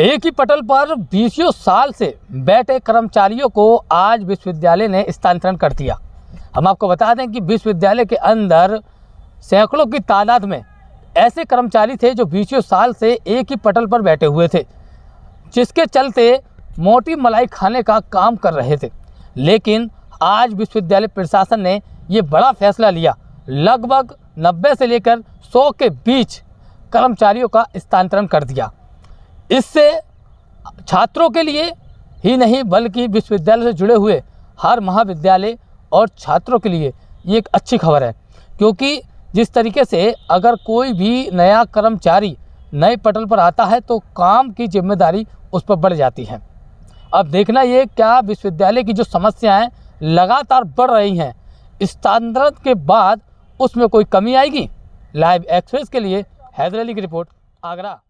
एक ही पटल पर बीसियों साल से बैठे कर्मचारियों को आज विश्वविद्यालय ने स्थानांतरण कर दिया हम आपको बता दें कि विश्वविद्यालय के अंदर सैकड़ों की तादाद में ऐसे कर्मचारी थे जो बीसियों साल से एक ही पटल पर बैठे हुए थे जिसके चलते मोटी मलाई खाने का काम कर रहे थे लेकिन आज विश्वविद्यालय प्रशासन ने ये बड़ा फैसला लिया लगभग 90 से लेकर 100 के बीच कर्मचारियों का स्थानांतरण कर दिया इससे छात्रों के लिए ही नहीं बल्कि विश्वविद्यालय से जुड़े हुए हर महाविद्यालय और छात्रों के लिए ये एक अच्छी खबर है क्योंकि जिस तरीके से अगर कोई भी नया कर्मचारी नए पटल पर आता है तो काम की जिम्मेदारी उस पर बढ़ जाती है अब देखना ये क्या विश्वविद्यालय की जो समस्याएं लगातार बढ़ रही हैं स्थानांतरण के बाद उसमें कोई कमी आएगी लाइव एक्सप्रेस के लिए हैदर अली की रिपोर्ट आगरा